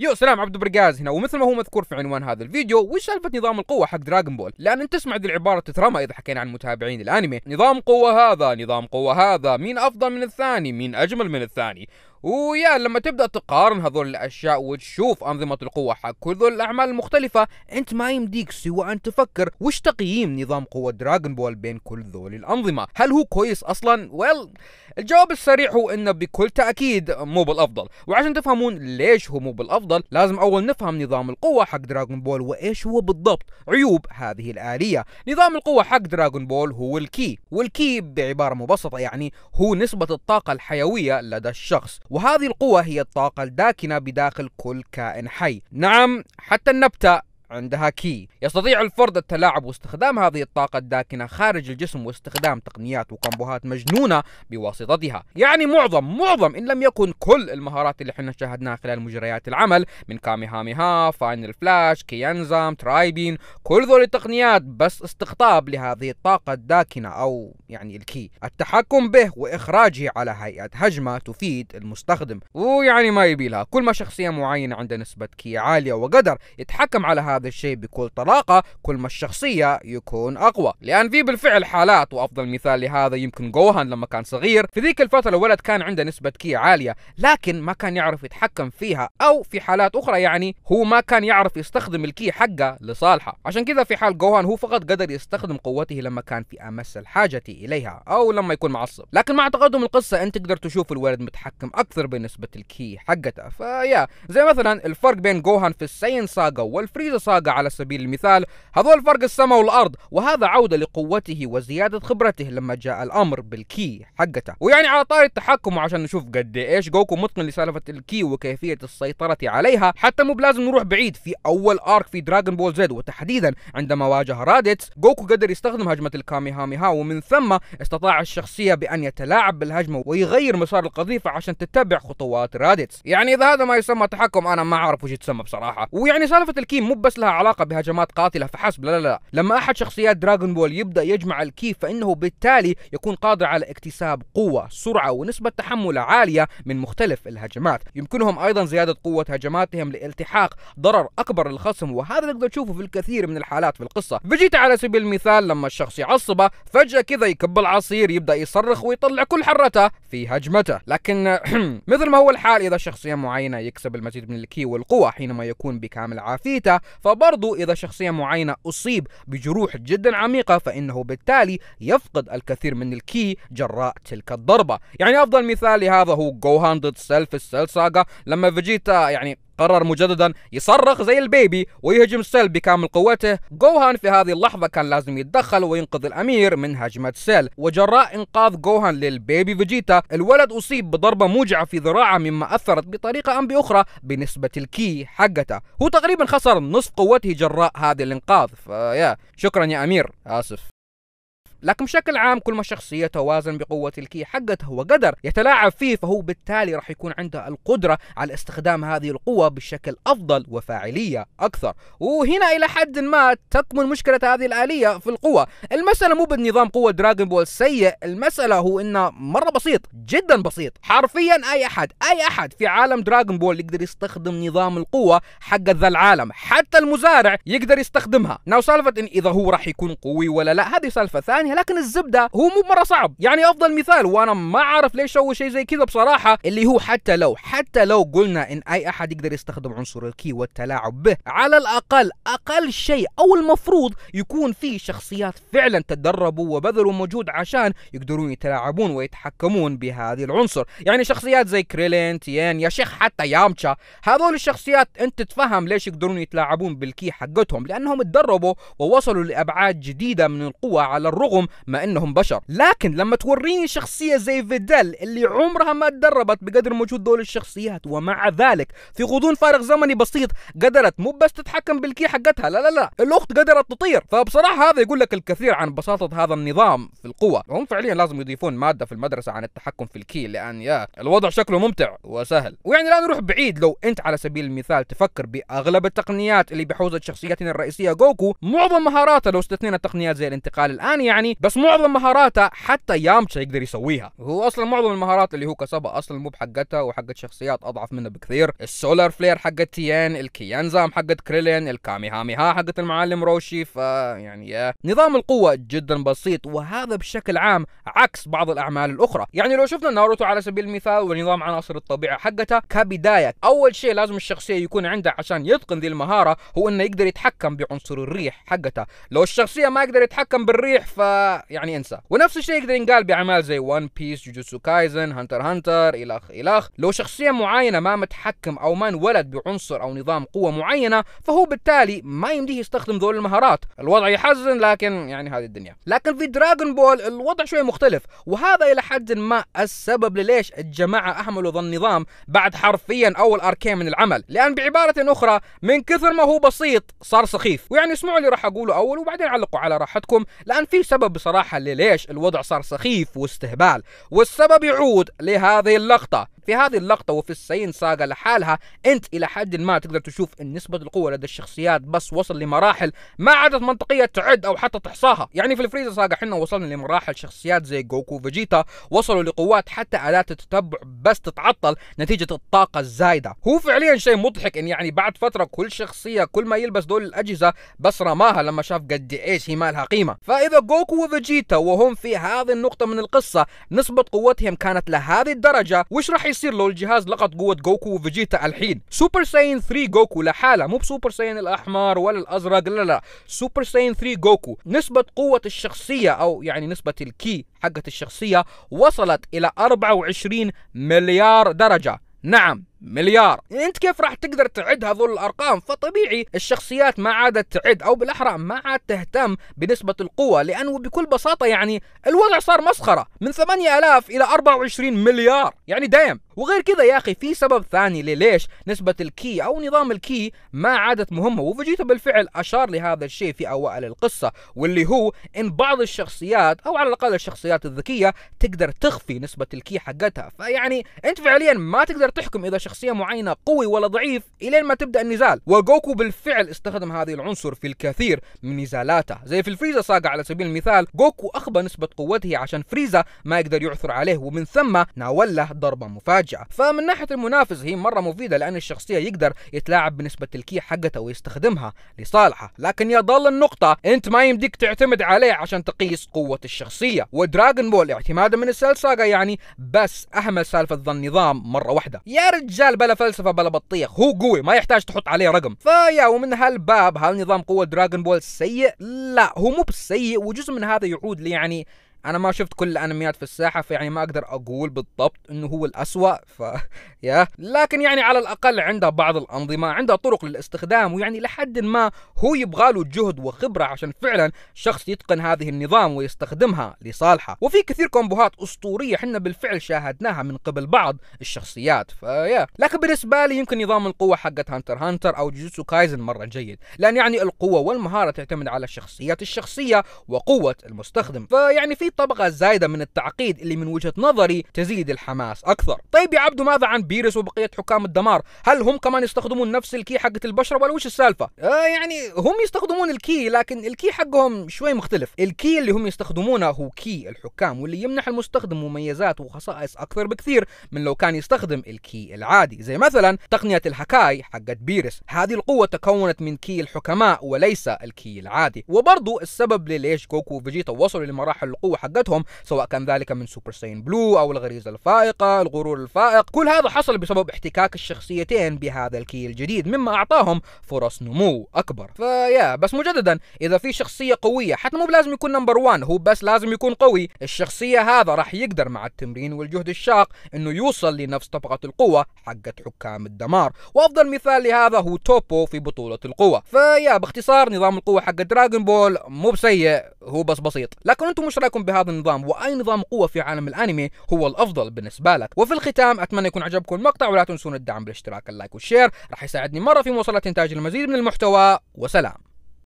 يو سلام عبد برقاز هنا ومثل ما هو مذكور في عنوان هذا الفيديو وش سالفه نظام القوه حق دراغون بول لان انت تسمع ذي العباره تترمى اذا حكينا عن متابعين الانمي نظام قوه هذا نظام قوه هذا مين افضل من الثاني مين اجمل من الثاني ويا لما تبدا تقارن هذول الاشياء وتشوف انظمه القوه حق كل ذول الاعمال المختلفه انت ما يمديك سوى ان تفكر وش تقييم نظام قوه دراغون بول بين كل ذول الانظمه هل هو كويس اصلا ويل الجواب السريع هو انه بكل تاكيد مو بالافضل وعشان تفهمون ليش هو مو بالافضل لازم اول نفهم نظام القوه حق دراغون بول وايش هو بالضبط عيوب هذه الاليه نظام القوه حق دراغون بول هو الكي والكي بعباره مبسطه يعني هو نسبه الطاقه الحيويه لدى الشخص وهذه القوة هي الطاقة الداكنة بداخل كل كائن حي نعم حتى النبتة عندها كي يستطيع الفرد التلاعب واستخدام هذه الطاقة الداكنة خارج الجسم واستخدام تقنيات وكمبوهات مجنونة بواسطتها يعني معظم معظم إن لم يكن كل المهارات اللي احنا شاهدناها خلال مجريات العمل من كاميهاميها فاينل فلاش كيانزام ترايبين كل ذول التقنيات بس استقطاب لهذه الطاقة الداكنة أو يعني الكي التحكم به وإخراجه على هيئة هجمة تفيد المستخدم ويعني ما يبيلها كل ما شخصية معينة عندها نسبة كي عالية وقدر يتحكم على هذا هذا الشيء بكل طلاقة كل ما الشخصية يكون أقوى لأن في بالفعل حالات وأفضل مثال لهذا يمكن جوهان لما كان صغير في ذيك الفترة الولد كان عنده نسبة كي عالية لكن ما كان يعرف يتحكم فيها أو في حالات أخرى يعني هو ما كان يعرف يستخدم الكي حقه لصالحه عشان كذا في حال جوهان هو فقط قدر يستخدم قوته لما كان في أمس الحاجة إليها أو لما يكون معصب لكن مع تقدم القصة أنت تقدر تشوف الولد متحكم أكثر بنسبة الكي حقته فيا زي مثلا الفرق بين جوهان في السين ساغا والفريزا ساغا على سبيل المثال هذول فرق السماء والأرض وهذا عودة لقوته وزيادة خبرته لما جاء الأمر بالكي حقته ويعني على طاري التحكم عشان نشوف قد إيش جوكو متقن لسالفة الكي وكيفية السيطرة عليها حتى مو بلازم نروح بعيد في أول آرك في دراغون بول زد وتحديدا عندما واجه راديتس جوكو قدر يستخدم هجمة الكاميهاميها ومن ثم استطاع الشخصية بأن يتلاعب بالهجمة ويغير مسار القذيفة عشان تتبع خطوات راديتس يعني إذا هذا ما يسمى تحكم أنا ما أعرف وش يتسمى بصراحة ويعني سالفة الكي مو بس لها علاقة بهجمات قاتلة فحسب لا لا لا لما أحد شخصيات دراغون بول يبدأ يجمع الكي فإنه بالتالي يكون قادر على اكتساب قوة سرعة ونسبة تحمل عالية من مختلف الهجمات يمكنهم أيضا زيادة قوة هجماتهم لالتحاق ضرر أكبر للخصم وهذا نقدر نشوفه في الكثير من الحالات في القصة فيجيتا على سبيل المثال لما الشخص يعصبه فجأة كذا يكب العصير يبدأ يصرخ ويطلع كل حرته في هجمته لكن مثل ما هو الحال إذا شخصية معينة يكسب المزيد من الكي والقوة حينما يكون بكامل عافيته فبرضو إذا شخصية معينة أصيب بجروح جدا عميقة فإنه بالتالي يفقد الكثير من الكي جراء تلك الضربة يعني أفضل مثال لهذا هو جوهان ضد سيلف السيل ساغا لما فيجيتا يعني قرر مجددا يصرخ زي البيبي ويهجم سيل بكامل قوته جوهان في هذه اللحظة كان لازم يتدخل وينقذ الأمير من هجمة سيل وجراء إنقاذ جوهان للبيبي فيجيتا الولد أصيب بضربة موجعة في ذراعه مما أثرت بطريقة أم بأخرى بنسبة الكي حقته هو تقريبا خسر نصف قوته جراء هذا الإنقاذ فيا شكرا يا أمير آسف لكن بشكل عام كل ما الشخصية توازن بقوة الكي حقته وقدر يتلاعب فيه فهو بالتالي راح يكون عنده القدرة على استخدام هذه القوة بشكل أفضل وفاعلية أكثر وهنا إلى حد ما تكمن مشكلة هذه الآلية في القوة المسألة مو بنظام قوة دراغون بول سيء المسألة هو إنه مرة بسيط جدا بسيط حرفيا أي أحد أي أحد في عالم دراغون بول يقدر يستخدم نظام القوة حق ذا العالم حتى المزارع يقدر يستخدمها ناو سالفة إن إذا هو راح يكون قوي ولا لا هذه سالفة ثانية ثانيه يعني، لكن الزبده هو مو مره صعب يعني افضل مثال وانا ما اعرف ليش سووا شيء زي كذا بصراحه اللي هو حتى لو حتى لو قلنا ان اي احد يقدر يستخدم عنصر الكي والتلاعب به على الاقل اقل شيء او المفروض يكون في شخصيات فعلا تدربوا وبذلوا مجهود عشان يقدرون يتلاعبون ويتحكمون بهذه العنصر يعني شخصيات زي كريلين تيان يا شيخ حتى يامتشا هذول الشخصيات انت تفهم ليش يقدرون يتلاعبون بالكي حقتهم لانهم تدربوا ووصلوا لابعاد جديده من القوه على الرغم رغم مع انهم بشر لكن لما توريني شخصيه زي فيدل اللي عمرها ما تدربت بقدر موجود دول الشخصيات ومع ذلك في غضون فارغ زمني بسيط قدرت مو بس تتحكم بالكي حقتها لا لا لا الاخت قدرت تطير فبصراحه هذا يقول لك الكثير عن بساطه هذا النظام في القوه هم فعليا لازم يضيفون ماده في المدرسه عن التحكم في الكي لان يا الوضع شكله ممتع وسهل ويعني لا نروح بعيد لو انت على سبيل المثال تفكر باغلب التقنيات اللي بحوزه شخصيتنا الرئيسيه جوكو معظم مهاراته لو استثنينا تقنيات زي الانتقال الان يعني يعني بس معظم مهاراته حتى يامتشا يقدر يسويها هو اصلا معظم المهارات اللي هو كسبها اصلا مو بحقتها وحقت شخصيات اضعف منه بكثير السولار فلير حقت تيان الكيانزام حقت كريلين الكاميهاميها حقت المعلم روشي ف يعني نظام القوه جدا بسيط وهذا بشكل عام عكس بعض الاعمال الاخرى يعني لو شفنا ناروتو على سبيل المثال ونظام عناصر الطبيعه حقته كبدايه اول شيء لازم الشخصيه يكون عنده عشان يتقن ذي المهاره هو انه يقدر يتحكم بعنصر الريح حقته لو الشخصيه ما يقدر يتحكم بالريح ف فيعني انسى ونفس الشيء يقدر ينقال باعمال زي ون بيس جوجوتسو كايزن هانتر هانتر الخ الخ لو شخصيه معينه ما متحكم او ما انولد بعنصر او نظام قوه معينه فهو بالتالي ما يمديه يستخدم ذول المهارات الوضع يحزن لكن يعني هذه الدنيا لكن في دراغون بول الوضع شوي مختلف وهذا الى حد ما السبب ليش الجماعه اهملوا ذا النظام بعد حرفيا اول اركين من العمل لان بعباره اخرى من كثر ما هو بسيط صار سخيف ويعني اسمعوا اللي راح اقوله اول وبعدين علقوا على راحتكم لان في سبب السبب بصراحة ليش الوضع صار سخيف واستهبال والسبب يعود لهذه اللقطة في هذه اللقطة وفي السين ساغا لحالها أنت إلى حد ما تقدر تشوف أن نسبة القوة لدى الشخصيات بس وصل لمراحل ما عادت منطقية تعد أو حتى تحصاها يعني في الفريزر ساغا حنا وصلنا لمراحل شخصيات زي جوكو وفيجيتا وصلوا لقوات حتى آلات التتبع بس تتعطل نتيجة الطاقة الزايدة هو فعليا شيء مضحك أن يعني بعد فترة كل شخصية كل ما يلبس دول الأجهزة بس رماها لما شاف قد إيش هي مالها قيمة فإذا جوكو وفيجيتا وهم في هذه النقطة من القصة نسبة قوتهم كانت لهذه الدرجة وش راح يصير لو الجهاز لقط قوه جوكو وفيجيتا الحين سوبر ساين 3 جوكو لحاله مو بسوبر ساين الاحمر ولا الازرق لا لا سوبر ساين 3 جوكو نسبه قوه الشخصيه او يعني نسبه الكي حقت الشخصيه وصلت الى 24 مليار درجه نعم مليار انت كيف راح تقدر تعد هذول الارقام فطبيعي الشخصيات ما عادت تعد او بالاحرى ما عاد تهتم بنسبه القوه لانه بكل بساطه يعني الوضع صار مسخره من 8000 الى 24 مليار يعني دايم وغير كذا يا اخي في سبب ثاني ليش نسبه الكي او نظام الكي ما عادت مهمه وفيجيتا بالفعل اشار لهذا الشيء في اوائل القصه واللي هو ان بعض الشخصيات او على الاقل الشخصيات الذكيه تقدر تخفي نسبه الكي حقتها فيعني انت فعليا ما تقدر تحكم اذا شخصيه معينه قوي ولا ضعيف الين ما تبدا النزال وجوكو بالفعل استخدم هذه العنصر في الكثير من نزالاته زي في الفريزا ساقا على سبيل المثال جوكو اخبى نسبه قوته عشان فريزا ما يقدر يعثر عليه ومن ثم ناول له ضربه مفاجئه فمن ناحيه المنافس هي مره مفيده لان الشخصيه يقدر يتلاعب بنسبه الكي حقته ويستخدمها لصالحه لكن يضل النقطه انت ما يمديك تعتمد عليه عشان تقيس قوه الشخصيه ودراغون بول اعتمادا من السلساقة يعني بس اهمل سالفه ذا النظام مره واحده يا رجال رجال بلا فلسفه بلا بطيخ هو قوي ما يحتاج تحط عليه رقم فيا ومن هالباب هل نظام قوه دراغون بول سيء لا هو مو بسيء وجزء من هذا يعود لي يعني انا ما شفت كل الانميات في الساحه فيعني ما اقدر اقول بالضبط انه هو الاسوا ف يا لكن يعني على الاقل عنده بعض الانظمه عنده طرق للاستخدام ويعني لحد ما هو يبغى له جهد وخبره عشان فعلا شخص يتقن هذه النظام ويستخدمها لصالحه وفي كثير كومبوهات اسطوريه حنا بالفعل شاهدناها من قبل بعض الشخصيات فيا لكن بالنسبه لي يمكن نظام القوه حقت هانتر هانتر او جوجوتسو كايزن مره جيد لان يعني القوه والمهاره تعتمد على شخصيه الشخصيه وقوه المستخدم فيعني في طبقة زايدة من التعقيد اللي من وجهة نظري تزيد الحماس أكثر طيب يا عبدو ماذا عن بيرس وبقية حكام الدمار هل هم كمان يستخدمون نفس الكي حقة البشرة ولا وش السالفة آه يعني هم يستخدمون الكي لكن الكي حقهم شوي مختلف الكي اللي هم يستخدمونه هو كي الحكام واللي يمنح المستخدم مميزات وخصائص أكثر بكثير من لو كان يستخدم الكي العادي زي مثلا تقنية الهكاي حقت بيرس هذه القوة تكونت من كي الحكماء وليس الكي العادي وبرضو السبب ليش جوكو وفيجيتا وصلوا لمراحل القوة حقتهم سواء كان ذلك من سوبر ساين بلو او الغريزه الفائقه الغرور الفائق كل هذا حصل بسبب احتكاك الشخصيتين بهذا الكي الجديد مما اعطاهم فرص نمو اكبر فيا بس مجددا اذا في شخصيه قويه حتى مو بلازم يكون نمبر 1 هو بس لازم يكون قوي الشخصيه هذا راح يقدر مع التمرين والجهد الشاق انه يوصل لنفس طبقه القوه حقت حكام الدمار وافضل مثال لهذا هو توبو في بطوله القوه فيا باختصار نظام القوه حق دراغون بول مو بسيء هو بس بسيط لكن انتم مش رايكم بهذا النظام واي نظام قوه في عالم الانمي هو الافضل بالنسبه لك وفي الختام اتمنى يكون عجبكم المقطع ولا تنسون الدعم بالاشتراك اللايك والشير راح يساعدني مره في مواصله انتاج المزيد من المحتوى وسلام